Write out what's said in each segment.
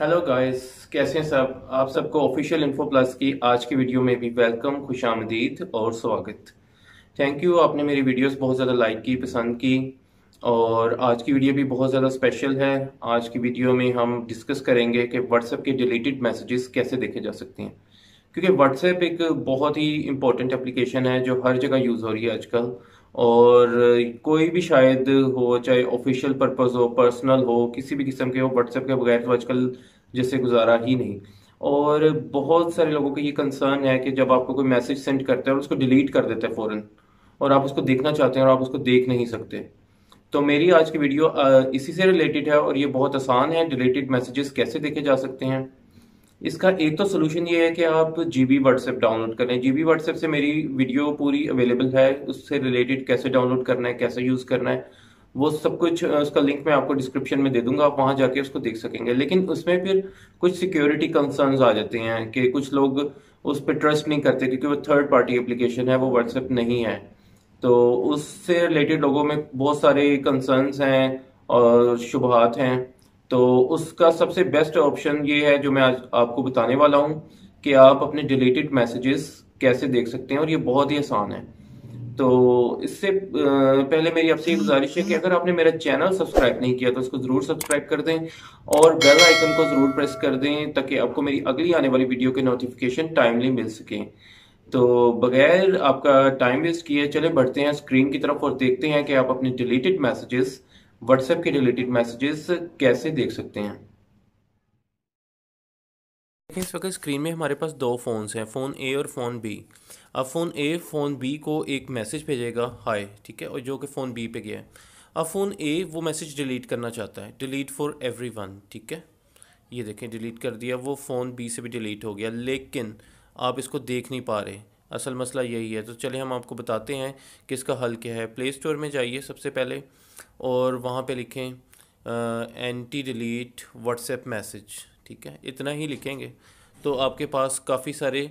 hello guys कैसे हैं सब आप सबको ऑफिशियल इन्फो प्लस की आज की वीडियो में भी वेलकम खुश आमदीद और स्वागत थैंक यू आपने मेरी वीडियोस बहुत ज़्यादा लाइक की पसंद की और आज की वीडियो भी बहुत ज़्यादा स्पेशल है आज की वीडियो में हम डिस्कस करेंगे कि व्हाट्सएप के डिलीटेड मैसेजेस कैसे देखे जा सकते हैं क्योंकि व्हाट्सएप एक बहुत ही इंपॉर्टेंट एप्लीकेशन है जो हर जगह यूज़ हो रही है आजकल और कोई भी शायद हो चाहे ऑफिशियल पर्पज़ हो पर्सनल हो किसी भी किस्म के हो व्हाट्सएप के बगैर तो आजकल जैसे गुजारा ही नहीं और बहुत सारे लोगों का ये कंसर्न है कि जब आपको कोई मैसेज सेंड करते हैं और उसको डिलीट कर देते हैं फ़ौरन और आप उसको देखना चाहते हैं और आप उसको देख नहीं सकते तो मेरी आज की वीडियो इसी से रिलेटेड है और ये बहुत आसान है डिलीटेड मैसेजेस कैसे देखे जा सकते हैं इसका एक तो सोल्यूशन ये है कि आप जीबी व्हाट्सएप डाउनलोड करें जीबी व्हाट्सएप से मेरी वीडियो पूरी अवेलेबल है उससे रिलेटेड कैसे डाउनलोड करना है कैसे यूज़ करना है वो सब कुछ उसका लिंक मैं आपको डिस्क्रिप्शन में दे दूंगा आप वहां जाके उसको देख सकेंगे लेकिन उसमें फिर कुछ सिक्योरिटी कंसर्न आ जाते हैं कि कुछ लोग उस पर ट्रस्ट नहीं करते क्योंकि वो थर्ड पार्टी एप्लीकेशन है वो व्हाट्सएप नहीं है तो उससे रिलेटेड लोगों में बहुत सारे कंसर्न्स हैं और शुभहात हैं तो उसका सबसे बेस्ट ऑप्शन ये है जो मैं आज आपको बताने वाला हूँ कि आप अपने डिलीटेड मैसेजेस कैसे देख सकते हैं और ये बहुत ही आसान है तो इससे पहले मेरी आपसे ये गुजारिश है कि अगर आपने मेरा चैनल सब्सक्राइब नहीं किया तो उसको ज़रूर सब्सक्राइब कर दें और बेल आइकन को ज़रूर प्रेस कर दें ताकि आपको मेरी अगली आने वाली वीडियो के नोटिफिकेशन टाइमली मिल सकें तो बगैर आपका टाइम वेस्ट किए चले बढ़ते हैं स्क्रीन की तरफ और देखते हैं कि आप अपने डिलीटेड मैसेजेस व्हाट्सएप के रिलेटेड मैसेजेस कैसे देख सकते हैं इस वक्त स्क्रीन में हमारे पास दो फ़ोन्स हैं फ़ोन ए और फ़ोन बी अब फ़ोन ए फ़ोन बी को एक मैसेज भेजेगा हाय ठीक है और जो कि फ़ोन बी पे गया है अब फ़ोन ए वो मैसेज डिलीट करना चाहता है डिलीट फॉर एवरी वन ठीक है ये देखें डिलीट कर दिया वो फ़ोन बी से भी डिलीट हो गया लेकिन आप इसको देख नहीं पा रहे असल मसला यही है तो चलिए हम आपको बताते हैं कि इसका हल क्या है प्ले स्टोर में जाइए सबसे पहले और वहाँ पे लिखें एंटी डिलीट व्हाट्सएप मैसेज ठीक है इतना ही लिखेंगे तो आपके पास काफ़ी सारे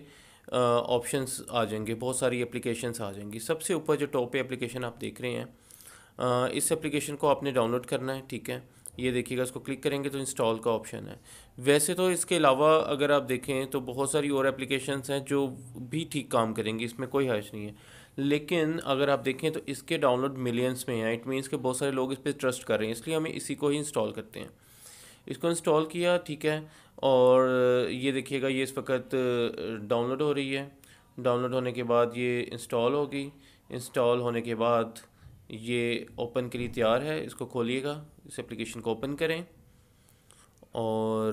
ऑप्शंस आ जाएंगे बहुत सारी एप्लीकेशंस आ जाएंगी सबसे ऊपर जो टॉप पे एप्लीकेशन आप देख रहे हैं इस एप्लीकेशन को आपने डाउनलोड करना है ठीक है ये देखिएगा इसको क्लिक करेंगे तो इंस्टॉल का ऑप्शन है वैसे तो इसके अलावा अगर आप देखें तो बहुत सारी और एप्लीकेशंस हैं जो भी ठीक काम करेंगी इसमें कोई हर्ज नहीं है लेकिन अगर आप देखें तो इसके डाउनलोड मिलियंस में हैं इट मीन्स के बहुत सारे लोग इस पर ट्रस्ट कर रहे हैं इसलिए हमें इसी को ही इंस्टॉल करते हैं इसको इंस्टॉल किया ठीक है और ये देखिएगा ये इस वक्त डाउनलोड हो रही है डाउनलोड होने के बाद ये इंस्टॉल होगी इंस्टॉल होने के बाद ये ओपन के लिए तैयार है इसको खोलिएगा इस एप्लीकेशन को ओपन करें और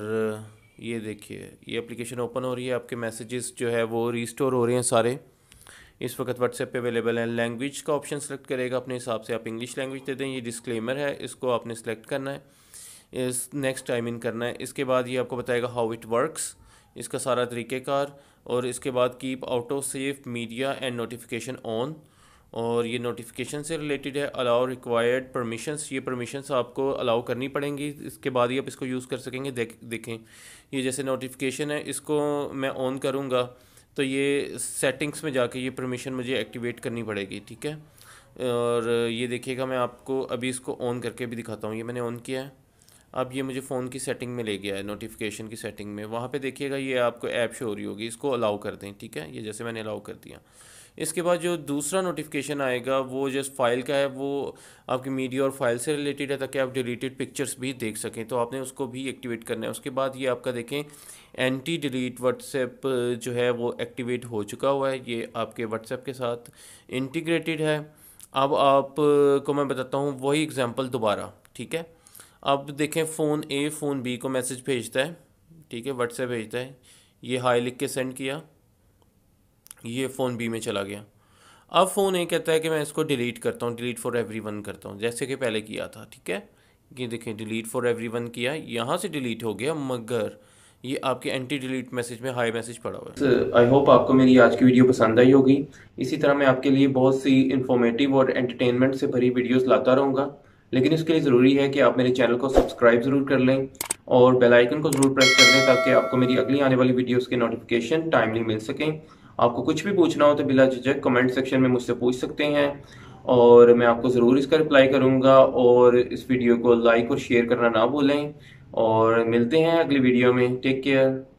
ये देखिए ये एप्लीकेशन ओपन हो रही है आपके मैसेजेस जो है वो रीस्टोर हो रहे हैं सारे इस वक्त व्हाट्सएप पे अवेलेबल है लैंग्वेज का ऑप्शन सेलेक्ट करेगा अपने हिसाब से आप इंग्लिश लैंग्वेज दे दें ये डिस्क्लेमर है इसको आपने सेलेक्ट करना है इस नेक्स्ट टाइम इन करना है इसके बाद ये आपको बताएगा हाउ इट वर्क्स इसका सारा तरीक़ेकार और इसके बाद keep out of safe media and notification on और ये नोटिफिकेशन से रिलेटेड है अलाउ रिक्वायर्ड परमिशंस ये परमिशंस आपको अलाउ करनी पड़ेंगी इसके बाद ही आप इसको यूज़ कर सकेंगे देख देखें ये जैसे नोटिफिकेशन है इसको मैं ऑन करूँगा तो ये सेटिंग्स में जाके ये परमिशन मुझे एक्टिवेट करनी पड़ेगी ठीक है और ये देखिएगा मैं आपको अभी इसको ऑन करके भी दिखाता हूँ ये मैंने ऑन किया है अब ये मुझे फ़ोन की सेटिंग में ले गया है नोटिफिकेशन की सेटिंग में वहाँ पे देखिएगा ये आपको ऐप शो हो रही होगी इसको अलाउ कर दें ठीक है ये जैसे मैंने अलाउ कर दिया इसके बाद जो दूसरा नोटिफिकेशन आएगा वो जिस फाइल का है वो आपकी मीडिया और फाइल से रिलेटेड है ताकि आप डिलीटेड पिक्चर्स भी देख सकें तो आपने उसको भी एक्टिवेट करना है उसके बाद ये आपका देखें एंटी डिलीट व्हाट्सएप जो है वो एक्टिवेट हो चुका हुआ है ये आपके व्हाट्सएप के साथ इंटीग्रेटेड है अब आप को मैं बताता हूँ वही एग्ज़ाम्पल दोबारा ठीक है अब देखें फ़ोन ए फ़ोन बी को मैसेज भेजता है ठीक है व्हाट्सएप भेजता है ये हाई लिख के सेंड किया ये फ़ोन बी में चला गया अब फ़ोन ए कहता है कि मैं इसको डिलीट करता हूँ डिलीट फॉर एवरी वन करता हूँ जैसे कि पहले किया था ठीक है ये देखें डिलीट फॉर एवरी वन किया यहाँ से डिलीट हो गया मगर ये आपके एंटी डिलीट मैसेज में हाई मैसेज पड़ा हुआ है आई होप आपको मेरी आज की वीडियो पसंद आई होगी इसी तरह मैं आपके लिए बहुत सी इन्फॉर्मेटिव और एंटरटेनमेंट से भरी वीडियोस लाता रहूँगा लेकिन इसके लिए ज़रूरी है कि आप मेरे चैनल को सब्सक्राइब ज़रूर कर लें और बेल आइकन को ज़रूर प्रेस कर लें ताकि आपको मेरी अगली आने वाली वीडियोस के नोटिफिकेशन टाइमली मिल सकें आपको कुछ भी पूछना हो तो बिला झिझक कमेंट सेक्शन में मुझसे पूछ सकते हैं और मैं आपको ज़रूर इसका रिप्लाई करूँगा और इस वीडियो को लाइक और शेयर करना ना भूलें और मिलते हैं अगली वीडियो में टेक केयर